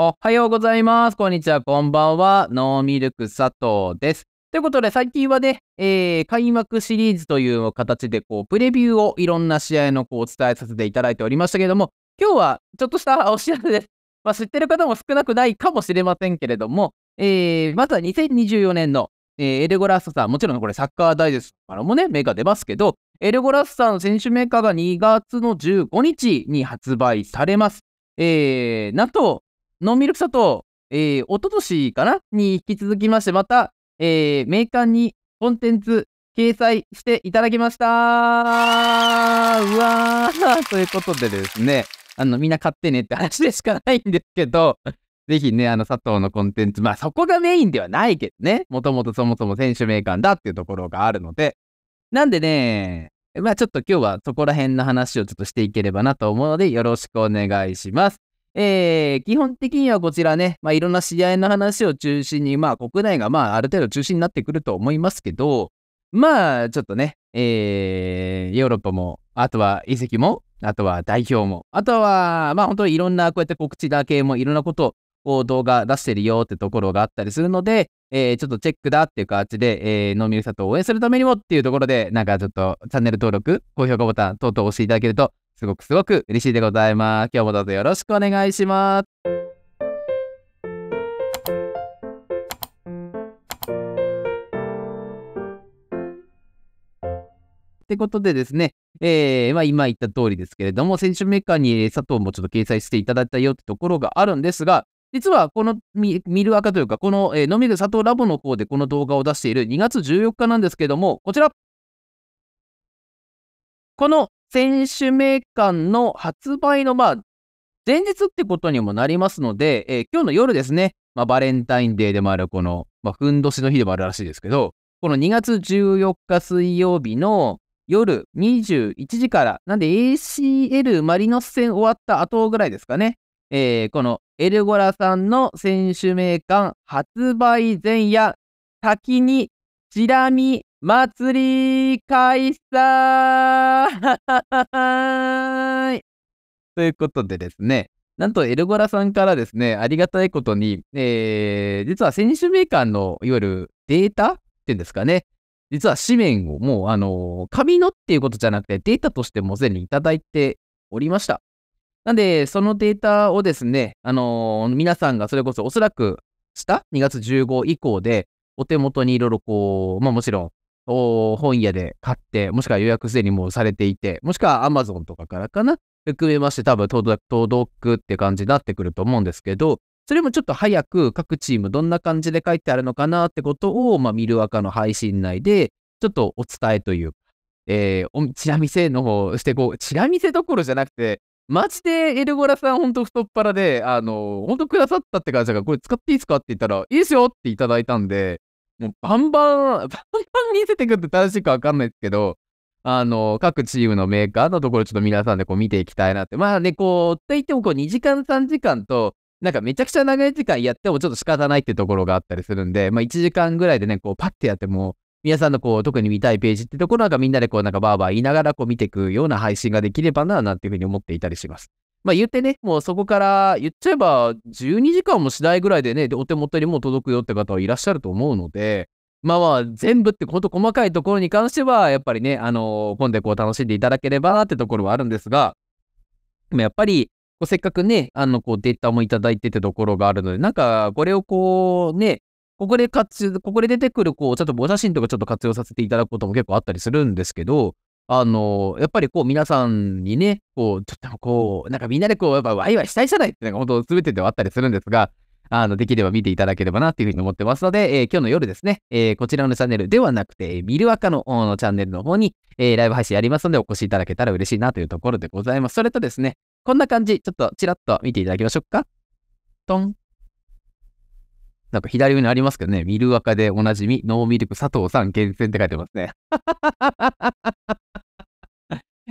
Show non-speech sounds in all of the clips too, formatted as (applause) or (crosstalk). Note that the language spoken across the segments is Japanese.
おはようございます。こんにちは。こんばんは。ノーミルク佐藤です。ということで、最近はね、えー、開幕シリーズという形で、こう、プレビューをいろんな試合のこうお伝えさせていただいておりましたけれども、今日はちょっとしたお知らせです。まあ、知ってる方も少なくないかもしれませんけれども、えー、まずは2024年の、えー、エルゴラストさん、もちろんこれサッカーダイジェストからもね、芽が出ますけど、エルゴラストさんの選手メーカーが2月の15日に発売されます。えー、なんと、ノンミルク砂糖、えー、おととしかなに引き続きまして、また、えー、メーカーにコンテンツ掲載していただきましたうわー (laughs) ということでですね、あの、みんな買ってねって話でしかないんですけど、ぜひね、あの、佐藤のコンテンツ、まあそこがメインではないけどね、もともとそもそも選手メーカーだっていうところがあるので、なんでね、まあちょっと今日はそこら辺の話をちょっとしていければなと思うので、よろしくお願いします。えー、基本的にはこちらね、まあ、いろんな試合の話を中心に、まあ、国内が、まあ、ある程度中心になってくると思いますけど、まあ、ちょっとね、えー、ヨーロッパも、あとは遺跡も、あとは代表も、あとは、まあ、本当にいろんな、こうやって告知だけも、いろんなことを動画出してるよってところがあったりするので、えー、ちょっとチェックだっていう感じで、えー、ノみるルと応援するためにもっていうところで、なんかちょっとチャンネル登録、高評価ボタン等々押していただけるとすごくすごく嬉しいでございます。今日もどうぞよろしくお願いします。ってことでですね、えー、まあ今言った通りですけれども、選手メーカーに佐藤もちょっと掲載していただいたよってところがあるんですが、実はこの見る赤というか、この、えー、飲みる佐藤ラボの方でこの動画を出している2月14日なんですけれども、こちらこの選手名鑑の発売の、まあ、前日ってことにもなりますので、えー、今日の夜ですね、まあ、バレンタインデーでもある、この、まあ、ふんどしの日でもあるらしいですけど、この2月14日水曜日の夜21時から、なんで ACL マリノス戦終わった後ぐらいですかね、えー、このエルゴラさんの選手名鑑発売前夜、先にチラ見祭り開催 (laughs) ということでですね、なんとエルゴラさんからですね、ありがたいことに、えー、実は選手名ーのいわゆるデータっていうんですかね、実は紙面をもう、あのー、紙のっていうことじゃなくてデータとしてもすでにいただいておりました。なんで、そのデータをですね、あのー、皆さんがそれこそおそらくした2月15以降で、お手元にいろいろこう、まあもちろん本屋で買って、もしくは予約すでにもうされていて、もしくは Amazon とかからかな、含めまして多分届くって感じになってくると思うんですけど、それもちょっと早く各チームどんな感じで書いてあるのかなってことを、まあ、見るアの配信内でちょっとお伝えというか、えー、チラ見せの方してこう、チラ見せどころじゃなくて、マジでエルゴラさんほんと太っ腹で、あの、ほんとくださったって感じだから、これ使っていいですかって言ったら、いいですよっていただいたんで、もうバンバン、(laughs) バンバン見せてくって正しいかわかんないですけど、あの、各チームのメーカーのところちょっと皆さんでこう見ていきたいなって。まあね、こう、といってもこう2時間3時間と、なんかめちゃくちゃ長い時間やってもちょっと仕方ないってところがあったりするんで、まあ1時間ぐらいでね、こうパッてやっても、皆さんのこう特に見たいページってところなんかみんなでこうなんかバーバー言いながらこう見ていくような配信ができればななんていうふうに思っていたりします。まあ言ってね、もうそこから言っちゃえば12時間もしないぐらいでね、お手元にもう届くよって方はいらっしゃると思うので、まあまあ全部ってほんと細かいところに関しては、やっぱりね、あのー、度、でこう楽しんでいただければなってところはあるんですが、でもやっぱり、せっかくね、あの、こうデータもいただいててところがあるので、なんかこれをこうね、ここで活ここで出てくる、こう、ちょっとお写真とかちょっと活用させていただくことも結構あったりするんですけど、あの、やっぱりこう皆さんにね、こう、ちょっとこう、なんかみんなでこう、やっぱワイワイしたいじゃないってなんか本当全てではあったりするんですが、あの、できれば見ていただければなっていうふうに思ってますので、えー、今日の夜ですね、えー、こちらのチャンネルではなくて、ミルアカののチャンネルの方に、えー、ライブ配信やりますので、お越しいただけたら嬉しいなというところでございます。それとですね、こんな感じ、ちょっとちらっと見ていただきましょうか。トン。なんか左上にありますけどね、ミルアカでおなじみ、ノーミルク佐藤さん厳選って書いてますね。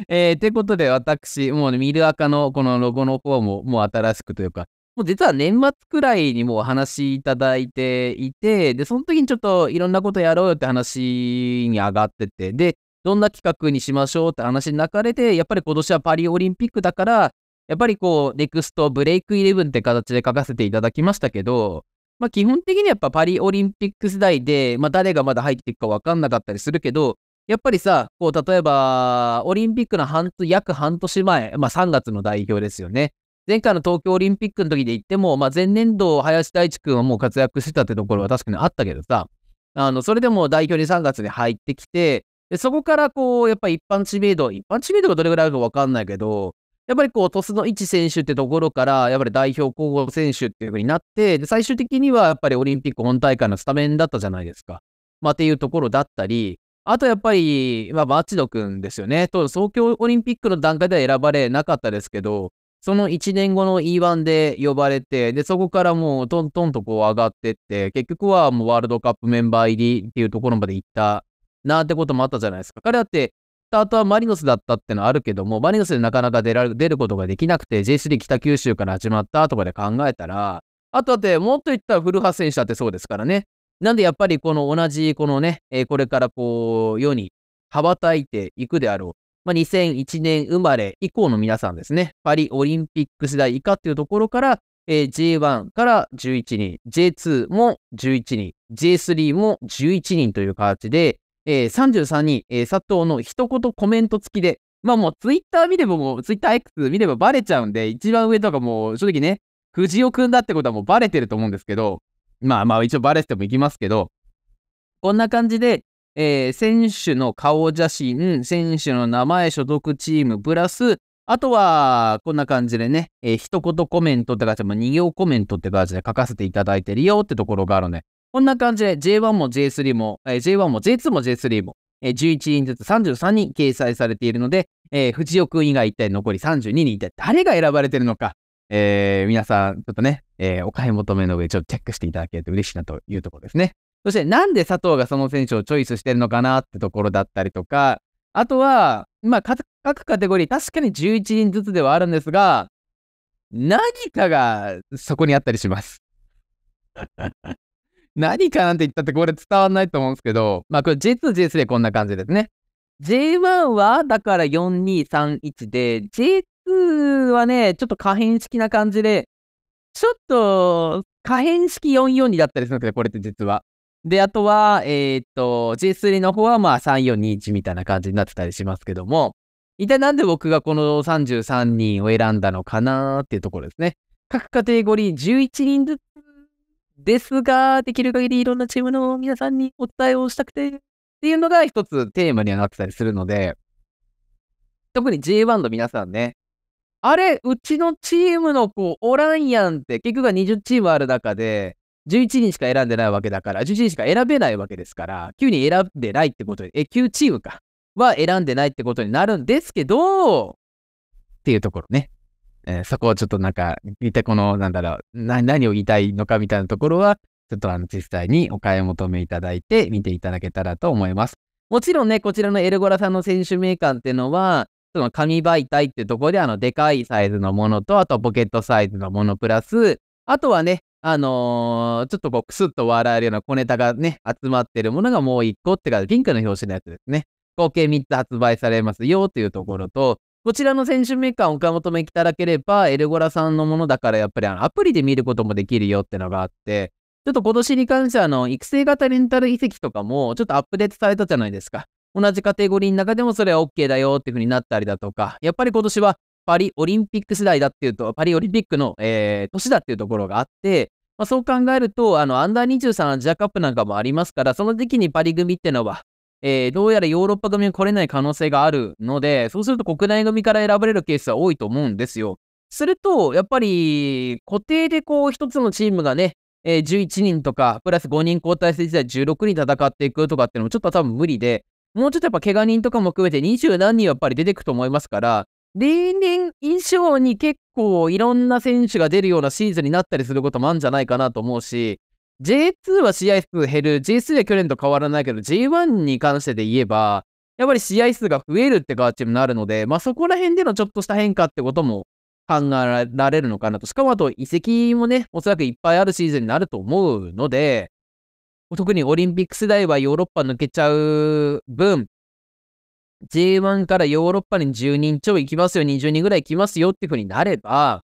(laughs) えー、てことで私、もうね、ミルアカのこのロゴの方も、もう新しくというか、もう実は年末くらいにもうお話しいただいていて、で、その時にちょっといろんなことやろうよって話に上がってて、で、どんな企画にしましょうって話の流れで、やっぱり今年はパリオリンピックだから、やっぱりこう、ネクストブレイクイレブンって形で書かせていただきましたけど、まあ基本的にやっぱパリオリンピック世代で、まあ誰がまだ入っていくかわかんなかったりするけど、やっぱりさ、こう、例えば、オリンピックの半約半年前、まあ3月の代表ですよね。前回の東京オリンピックの時で言っても、まあ前年度、林大地君はもう活躍してたってところは確かにあったけどさ、あの、それでも代表に3月に入ってきて、で、そこからこう、やっぱり一般知名度、一般知名度がどれぐらいあるかわかんないけど、やっぱりこう、鳥栖の一選手ってところから、やっぱり代表候補選手っていう風になって、で、最終的にはやっぱりオリンピック本大会のスタメンだったじゃないですか。まあ、っていうところだったり、あとやっぱり、まあ、バッチド君ですよね。東京オリンピックの段階では選ばれなかったですけど、その1年後の E1 で呼ばれて、で、そこからもうトントンとこう上がってって、結局はもうワールドカップメンバー入りっていうところまで行ったなってこともあったじゃないですか。彼だって、スタートはマリノスだったってのはあるけども、マリノスでなかなか出ら出ることができなくて、J3 北九州から始まったとかで考えたら、あとだって、もっと言ったら古橋選手だってそうですからね。なんでやっぱりこの同じこのね、えー、これからこう世に羽ばたいていくであろう、まあ、2001年生まれ以降の皆さんですね、パリオリンピック時代以下っていうところから、えー、J1 から11人、J2 も11人、J3 も11人という形で、えー、33人、えー、佐藤の一言コメント付きで、まあもうツイッター見ればもう、ツイッター X 見ればバレちゃうんで、一番上とかもう正直ね、藤尾くんだってことはもうバレてると思うんですけど、まあまあ一応バレてもいきますけど、こんな感じで、えー、選手の顔写真、選手の名前、所属チーム、プラス、あとは、こんな感じでね、えー、一言コメントって形で、2行コメントって形で書かせていただいてるよってところがあるね。こんな感じで J1 も J3 も、えー、J1 も J2 も J3 も、えー、11人ずつ33人掲載されているので、えー、藤尾くん以外一体残り32人、一体誰が選ばれてるのか、えー、皆さん、ちょっとね、えー、お買い求めの上、ちょっとチェックしていただけると嬉しいなというところですね。そして、なんで佐藤がその選手をチョイスしてるのかなってところだったりとか、あとは、まあ、各カテゴリー、確かに11人ずつではあるんですが、何かがそこにあったりします。(laughs) 何かなんて言ったってこれ伝わんないと思うんですけど、まあこれ J2、J3 こんな感じですね。J1 はだから4231で、J2 はね、ちょっと可変式な感じで、ちょっと、可変式442だったりするんですけど、これって実は。で、あとは、えー、っと、G3 の方はまあ3421みたいな感じになってたりしますけども、一体なんで僕がこの33人を選んだのかなーっていうところですね。各カテゴリー11人ずつですが、できる限りいろんなチームの皆さんにお伝えをしたくてっていうのが一つテーマにはなってたりするので、特に J1 の皆さんね、あれ、うちのチームの子おらんやんって、結局が20チームある中で、11人しか選んでないわけだから、11人しか選べないわけですから、9人選んでないってことで、え、9チームか。は選んでないってことになるんですけど、っていうところね。えー、そこをちょっとなんか、一体この、なんだろう、何を言いたいのかみたいなところは、ちょっとあの、実際にお買い求めいただいて見ていただけたらと思います。もちろんね、こちらのエルゴラさんの選手名鑑っていうのは、その紙媒体ってとこで、あの、でかいサイズのものと、あとポケットサイズのものプラス、あとはね、あのー、ちょっとこう、くすっと笑えるような小ネタがね、集まってるものがもう1個ってか、ピンクの表紙のやつですね。合計3つ発売されますよというところと、こちらの選手メーカーをお買い求めいただければ、エルゴラさんのものだからやっぱりあのアプリで見ることもできるよってのがあって、ちょっと今年に関してはあの、育成型レンタル遺跡とかもちょっとアップデートされたじゃないですか。同じカテゴリーの中でもそれは OK だよっていう風になったりだとか、やっぱり今年はパリオリンピック世代だっていうと、パリオリンピックの、えー、年だっていうところがあって、まあ、そう考えると、あの、アンダー23のアジアカップなんかもありますから、その時期にパリ組ってのは、えー、どうやらヨーロッパ組に来れない可能性があるので、そうすると国内組から選ばれるケースは多いと思うんですよ。すると、やっぱり、固定でこう、一つのチームがね、えー、11人とか、プラス5人交代制時代16人戦っていくとかっていうのもちょっと多分無理で、もうちょっとやっぱ怪我人とかも含めて二十何人やっぱり出てくと思いますから、例年以上に結構いろんな選手が出るようなシーズンになったりすることもあるんじゃないかなと思うし、J2 は試合数減る、j 2は去年と変わらないけど、J1 に関してで言えば、やっぱり試合数が増えるって形になるので、まあそこら辺でのちょっとした変化ってことも考えられるのかなと。しかもあと移籍もね、おそらくいっぱいあるシーズンになると思うので、特にオリンピック世代はヨーロッパ抜けちゃう分、J1 からヨーロッパに10人超行きますよ、20人ぐらい行きますよっていう風になれば、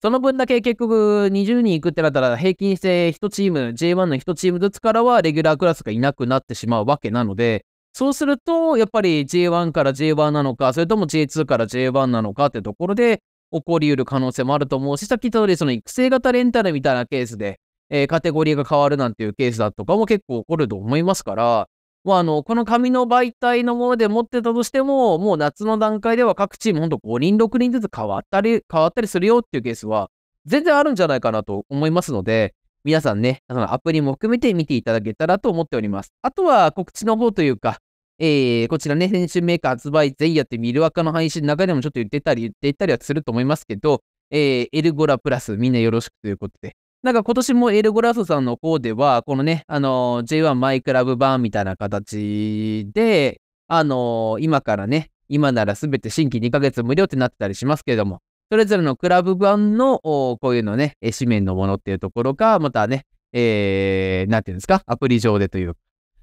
その分だけ結局20人行くってなったら平均して1チーム、J1 の1チームずつからはレギュラークラスがいなくなってしまうわけなので、そうすると、やっぱり J1 から J1 なのか、それとも J2 から J1 なのかってところで起こり得る可能性もあると思うし、さっき言った通りその育成型レンタルみたいなケースで、えカテゴリーが変わるなんていうケースだとかも結構起こると思いますから、まあ、あの、この紙の媒体のもので持ってたとしても、もう夏の段階では各チームほんと5人、6人ずつ変わったり、変わったりするよっていうケースは、全然あるんじゃないかなと思いますので、皆さんね、そのアプリも含めて見ていただけたらと思っております。あとは告知の方というか、えー、こちらね、編集メーカー発売前夜ってミルアカの配信の中でもちょっと言ってたり言っていたりはすると思いますけど、えー、エルゴラプラスみんなよろしくということで、なんか今年もエルゴラスさんの方では、このね、あの J1 マイクラブ版みたいな形で、あの今からね、今ならすべて新規2ヶ月無料ってなってたりしますけれども、それぞれのクラブ版の、こういうのね、紙面のものっていうところが、またね、えー、なんていうんですか、アプリ上でというか、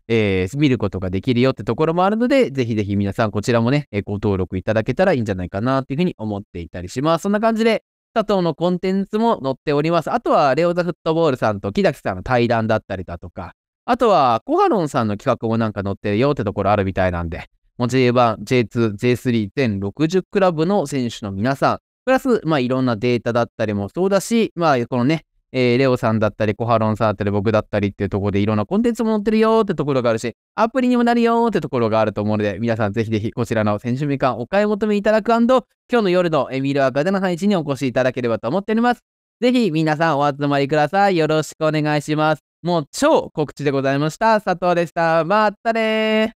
えー、見ることができるよってところもあるので、ぜひぜひ皆さんこちらもね、ご登録いただけたらいいんじゃないかなっていうふうに思っていたりします。そんな感じで、等のコンテンツも載っております。あとは、レオザフットボールさんと木崎さんの対談だったりだとか、あとは、コハロンさんの企画もなんか載ってるよってところあるみたいなんで、もう J1、J2、J3 全60クラブの選手の皆さん、プラス、まあいろんなデータだったりもそうだし、まあこのね、えー、レオさんだったり、コハロンさんだったり、僕だったりっていうところでいろんなコンテンツも載ってるよってところがあるし、アプリにもなるよってところがあると思うので、皆さんぜひぜひこちらの選手みかんお買い求めいただく今日の夜のエミールアカでの配置にお越しいただければと思っております。ぜひ皆さんお集まりください。よろしくお願いします。もう超告知でございました。佐藤でした。またね